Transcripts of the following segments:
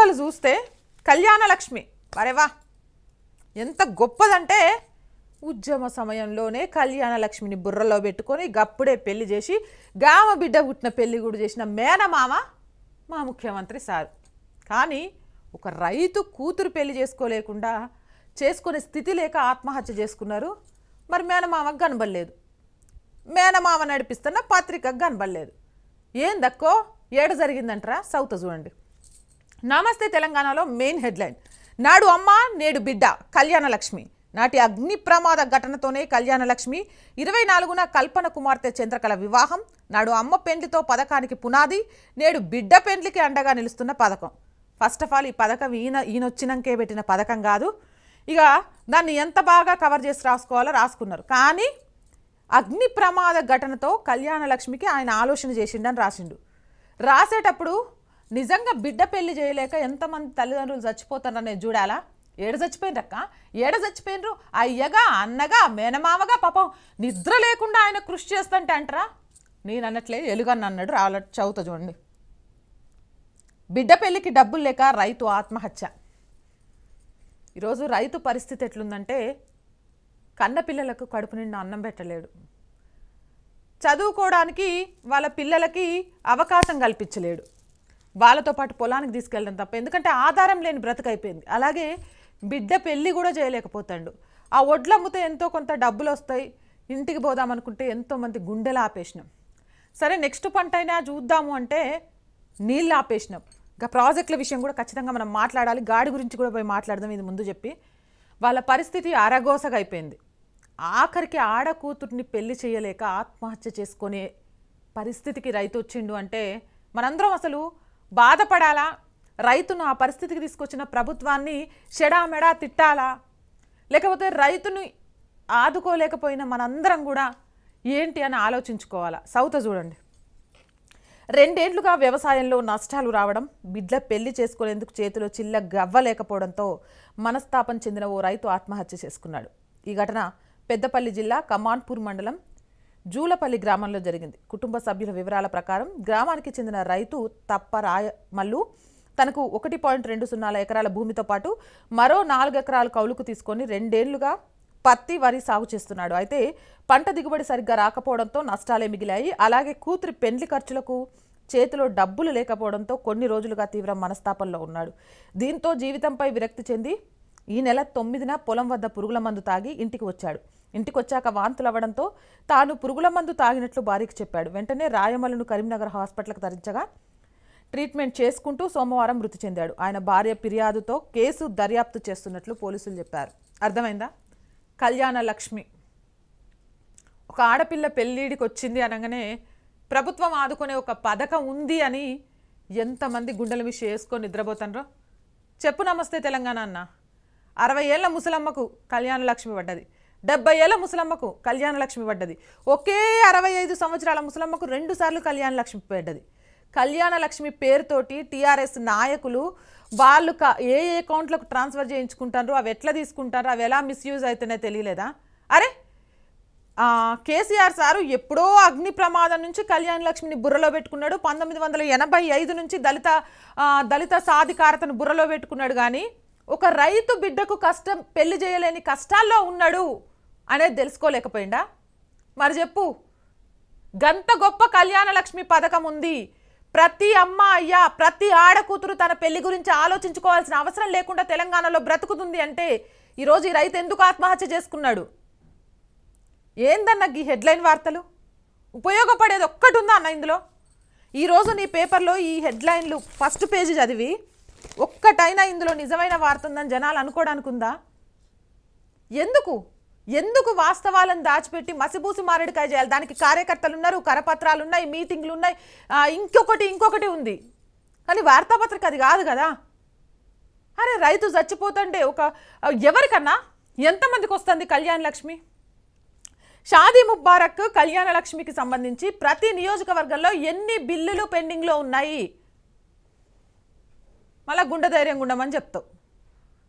మొక్కలు చూస్తే కళ్యాణలక్ష్మి వరేవా ఎంత గొప్పదంటే ఉద్యమ సమయంలోనే కళ్యాణలక్ష్మిని బుర్రలో పెట్టుకొని గప్పుడే పెళ్లి చేసి గామ బిడ్డ పుట్టిన పెళ్లి కూడా చేసిన మేనమామ మా ముఖ్యమంత్రి సారు కానీ ఒక రైతు కూతురు పెళ్లి చేసుకోలేకుండా చేసుకునే స్థితి లేక ఆత్మహత్య చేసుకున్నారు మరి మేనమామకు కనబడలేదు మేనమామ నడిపిస్తున్న పత్రికకు కనబడలేదు ఏందక్కో ఏడ జరిగిందంటరా సౌత చూడండి నమస్తే తెలంగాణలో మెయిన్ హెడ్లైన్ నాడు అమ్మ నేడు బిడ్డ కళ్యాణలక్ష్మి నాటి అగ్ని ప్రమాద ఘటనతోనే కళ్యాణలక్ష్మి ఇరవై నాలుగున కల్పన కుమార్తె చంద్రకళ వివాహం నాడు అమ్మ పెండ్లితో పథకానికి పునాది నేడు బిడ్డ పెండ్లికి అండగా నిలుస్తున్న పథకం ఫస్ట్ ఆఫ్ ఆల్ ఈ పథకం ఈయన ఈయనొచ్చినాకే పెట్టిన పథకం కాదు ఇక దాన్ని ఎంత బాగా కవర్ చేసి రాసుకోవాలో రాసుకున్నారు కానీ అగ్ని ప్రమాద ఘటనతో కళ్యాణలక్ష్మికి ఆయన ఆలోచన చేసిండని రాసిండు రాసేటప్పుడు నిజంగా బిడ్డ పెళ్లి చేయలేక ఎంతమంది తల్లిదండ్రులు చచ్చిపోతారనే చూడాలా ఏడ చచ్చిపోయినరక్క ఏడ చచ్చిపోయినరు అయ్యగా అన్నగా మేనమామగా పాపం నిద్ర లేకుండా ఆయన కృషి చేస్తంటే అంటారా నేను అన్నట్లే ఎలుగన్న అన్నాడు రావాల చవుత చూడండి బిడ్డ పెళ్ళికి డబ్బులు లేక రైతు ఆత్మహత్య ఈరోజు రైతు పరిస్థితి ఎట్లుందంటే కన్న పిల్లలకు కడుపు నిండు అన్నం పెట్టలేడు చదువుకోవడానికి వాళ్ళ పిల్లలకి అవకాశం కల్పించలేడు వాళ్ళతో పాటు పొలానికి తీసుకెళ్ళడం తప్ప ఎందుకంటే ఆధారం లేని బ్రతకైపోయింది అలాగే బిడ్డ పెళ్ళి కూడా చేయలేకపోతాడు ఆ వడ్లు అమ్మితే ఎంతో కొంత డబ్బులు వస్తాయి ఇంటికి పోదామనుకుంటే ఎంతోమంది గుండెలు ఆపేసినాం సరే నెక్స్ట్ పంట అయినా చూద్దాము అంటే నీళ్ళు ఆపేసినాం ఇంకా ప్రాజెక్టుల విషయం కూడా ఖచ్చితంగా మనం మాట్లాడాలి గాడి గురించి కూడా పోయి మాట్లాడదాం ఇది ముందు చెప్పి వాళ్ళ పరిస్థితి అరగోసగా అయిపోయింది ఆఖరికి ఆడకూతుర్ని పెళ్లి చేయలేక ఆత్మహత్య చేసుకునే పరిస్థితికి రైతు వచ్చిండు అంటే మనందరం అసలు బాధపడాలా రైతును ఆ పరిస్థితికి తీసుకొచ్చిన ప్రభుత్వాన్ని షెడామెడా తిట్టాలా లేకపోతే రైతును ఆదుకోలేకపోయిన మనందరం కూడా ఏంటి అని ఆలోచించుకోవాలా సౌత చూడండి రెండేళ్లుగా వ్యవసాయంలో నష్టాలు రావడం బిడ్ల పెళ్లి చేసుకునేందుకు చేతిలో చిల్ల గవ్వలేకపోవడంతో మనస్తాపం చెందిన ఓ రైతు ఆత్మహత్య చేసుకున్నాడు ఈ ఘటన పెద్దపల్లి జిల్లా కమాన్పూర్ మండలం జూలపల్లి గ్రామంలో జరిగింది కుటుంబ సభ్యుల వివరాల ప్రకారం గ్రామానికి చెందిన రైతు తప్ప రాయమల్లు తనకు ఒకటి పాయింట్ రెండు సున్నాల ఎకరాల భూమితో పాటు మరో నాలుగు ఎకరాలు కౌలుకు తీసుకొని రెండేళ్లుగా పత్తి వరి సాగు చేస్తున్నాడు అయితే పంట దిగుబడి సరిగ్గా రాకపోవడంతో నష్టాలే మిగిలాయి అలాగే కూతురి పెండ్లి ఖర్చులకు చేతిలో డబ్బులు లేకపోవడంతో కొన్ని రోజులుగా తీవ్ర మనస్తాపంలో ఉన్నాడు దీంతో జీవితంపై విరక్తి చెంది ఈ నెల తొమ్మిదిన పొలం వద్ద పురుగుల మందు తాగి ఇంటికి వచ్చాడు ఇంటికి వచ్చాక వాంతులవ్వడంతో తాను పురుగుల మందు తాగినట్లు భార్యకు చెప్పాడు వెంటనే రాయమలను కరీంనగర్ హాస్పిటల్కు తరించగా ట్రీట్మెంట్ చేసుకుంటూ సోమవారం మృతి చెందాడు ఆయన భార్య ఫిర్యాదుతో కేసు దర్యాప్తు చేస్తున్నట్లు పోలీసులు చెప్పారు అర్థమైందా కళ్యాణ లక్ష్మి ఒక ఆడపిల్ల పెళ్ళిడికి వచ్చింది అనగానే ప్రభుత్వం ఆదుకునే ఒక పథకం ఉంది అని ఎంతమంది గుండెల మిషి వేసుకొని నిద్రపోతాన్రో చెప్పు నమస్తే తెలంగాణ అన్నా అరవై ఏళ్ల ముసలమ్మకు కళ్యాణలక్ష్మి పడ్డది డెబ్బై ఏళ్ల ముసలమ్మకు కళ్యాణలక్ష్మి పడ్డది ఒకే అరవై ఐదు సంవత్సరాల ముసలమ్మకు రెండుసార్లు కళ్యాణలక్ష్మి పడ్డది కళ్యాణలక్ష్మి పేరుతోటి టీఆర్ఎస్ నాయకులు వాళ్ళు ఏ ఏ అకౌంట్లకు ట్రాన్స్ఫర్ చేయించుకుంటారు అవి ఎట్లా తీసుకుంటారు అవి ఎలా మిస్యూజ్ అవుతున్నాయో తెలియలేదా అరే కేసీఆర్ సారు ఎప్పుడో అగ్ని ప్రమాదం నుంచి కళ్యాణ లక్ష్మిని బుర్రలో పెట్టుకున్నాడు పంతొమ్మిది వందల ఎనభై ఐదు నుంచి దళిత దళిత సాధికారతను బుర్రలో పెట్టుకున్నాడు కానీ ఒక రైతు బిడ్డకు కష్టం పెళ్లి చేయలేని కష్టాల్లో ఉన్నాడు అనేది తెలుసుకోలేకపోయిందా మరి చెప్పు గంత గొప్ప కళ్యాణ లక్ష్మి పథకం ఉంది ప్రతి అమ్మ అయ్యా ప్రతి ఆడకూతురు తన పెళ్లి గురించి ఆలోచించుకోవాల్సిన అవసరం లేకుండా తెలంగాణలో బ్రతుకుతుంది అంటే ఈరోజు ఈ రైతు ఎందుకు ఆత్మహత్య చేసుకున్నాడు ఏందన్న ఈ హెడ్లైన్ వార్తలు ఉపయోగపడేది ఒక్కటి ఉందా అన్న ఇందులో ఈరోజు నీ పేపర్లో ఈ హెడ్లైన్లు ఫస్ట్ పేజీ చదివి ఒక్కటైనా ఇందులో నిజమైన వార్త ఉందని జనాలు అనుకోవడానికి ఉందా ఎందుకు ఎందుకు వాస్తవాలను దాచిపెట్టి మసిబూసి మారేడుకాయ చేయాలి దానికి కార్యకర్తలు ఉన్నారు కరపత్రాలు ఉన్నాయి మీటింగ్లు ఉన్నాయి ఇంకొకటి ఇంకొకటి ఉంది కానీ వార్తాపత్రిక అది కాదు కదా అరే రైతు చచ్చిపోతుంటే ఒక ఎవరికన్నా ఎంతమందికి వస్తుంది కళ్యాణ లక్ష్మి షాదీ ముబారక్ కళ్యాణ లక్ష్మికి సంబంధించి ప్రతి నియోజకవర్గంలో ఎన్ని బిల్లులు పెండింగ్లో ఉన్నాయి మళ్ళీ గుండె ధైర్యం ఉండమని చెప్తావు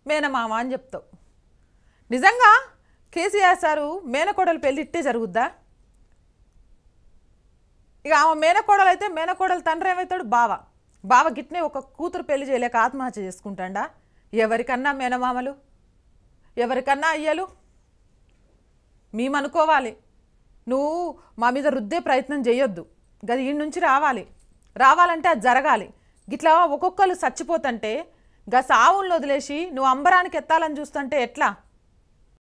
మేనమామ అని చెప్తావు నిజంగా కేసీఆర్ సారు మేనకోడలు పెళ్ళిట్టే జరుగుద్దా ఇక ఆమె మేనకోడలు అయితే మేనకోడలు తండ్రి ఏమవుతాడు బావ బావ గిట్నే ఒక కూతురు పెళ్లి చేయలేక ఆత్మహత్య చేసుకుంటాడా ఎవరికన్నా మేనమామలు ఎవరికన్నా అయ్యలు మేమనుకోవాలి నువ్వు మా మీద రుద్దే ప్రయత్నం చేయొద్దు గది ఈ నుంచి రావాలి రావాలంటే అది జరగాలి గిట్లా ఒక్కొక్కరు చచ్చిపోతుంటే గా సావులను వదిలేసి నువ్వు అంబరానికి ఎత్తాలని చూస్తుంటే ఎట్లా